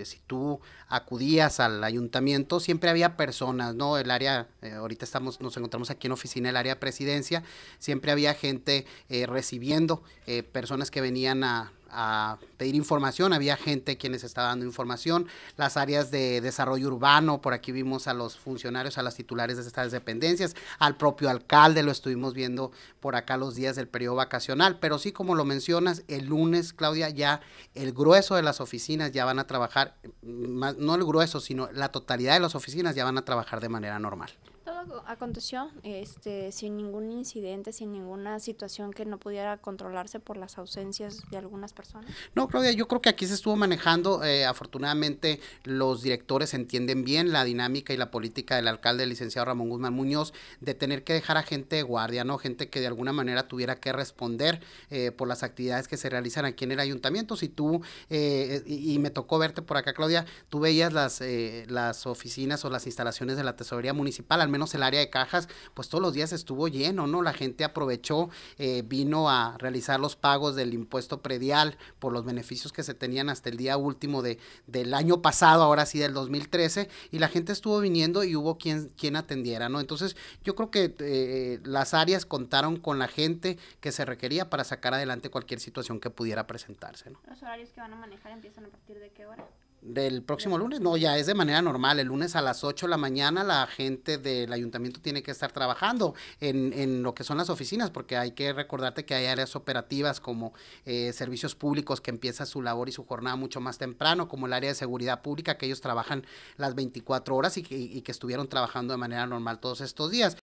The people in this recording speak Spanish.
Este, si tú acudías al ayuntamiento, siempre había personas, ¿no? El área, eh, ahorita estamos, nos encontramos aquí en oficina, el área presidencia, siempre había gente eh, recibiendo eh, personas que venían a a pedir información, había gente quienes estaba dando información, las áreas de desarrollo urbano, por aquí vimos a los funcionarios, a las titulares de estas dependencias, al propio alcalde, lo estuvimos viendo por acá los días del periodo vacacional, pero sí como lo mencionas, el lunes, Claudia, ya el grueso de las oficinas ya van a trabajar, no el grueso, sino la totalidad de las oficinas ya van a trabajar de manera normal aconteció este, sin ningún incidente, sin ninguna situación que no pudiera controlarse por las ausencias de algunas personas. No, Claudia, yo creo que aquí se estuvo manejando, eh, afortunadamente los directores entienden bien la dinámica y la política del alcalde, licenciado Ramón Guzmán Muñoz, de tener que dejar a gente de guardia, ¿no? Gente que de alguna manera tuviera que responder eh, por las actividades que se realizan aquí en el ayuntamiento. Si tú, eh, y, me tocó verte por acá, Claudia, tú veías las, las oficinas o las instalaciones de la tesorería municipal, al menos el área de cajas, pues todos los días estuvo lleno, ¿no? La gente aprovechó, eh, vino a realizar los pagos del impuesto predial por los beneficios que se tenían hasta el día último de, del año pasado, ahora sí del 2013, y la gente estuvo viniendo y hubo quien, quien atendiera, ¿no? Entonces yo creo que eh, las áreas contaron con la gente que se requería para sacar adelante cualquier situación que pudiera presentarse, ¿no? Los horarios que van a manejar empiezan a partir de qué hora? del próximo lunes, no, ya es de manera normal, el lunes a las 8 de la mañana la gente del ayuntamiento tiene que estar trabajando en, en lo que son las oficinas, porque hay que recordarte que hay áreas operativas como eh, servicios públicos que empieza su labor y su jornada mucho más temprano, como el área de seguridad pública, que ellos trabajan las 24 horas y y que estuvieron trabajando de manera normal todos estos días.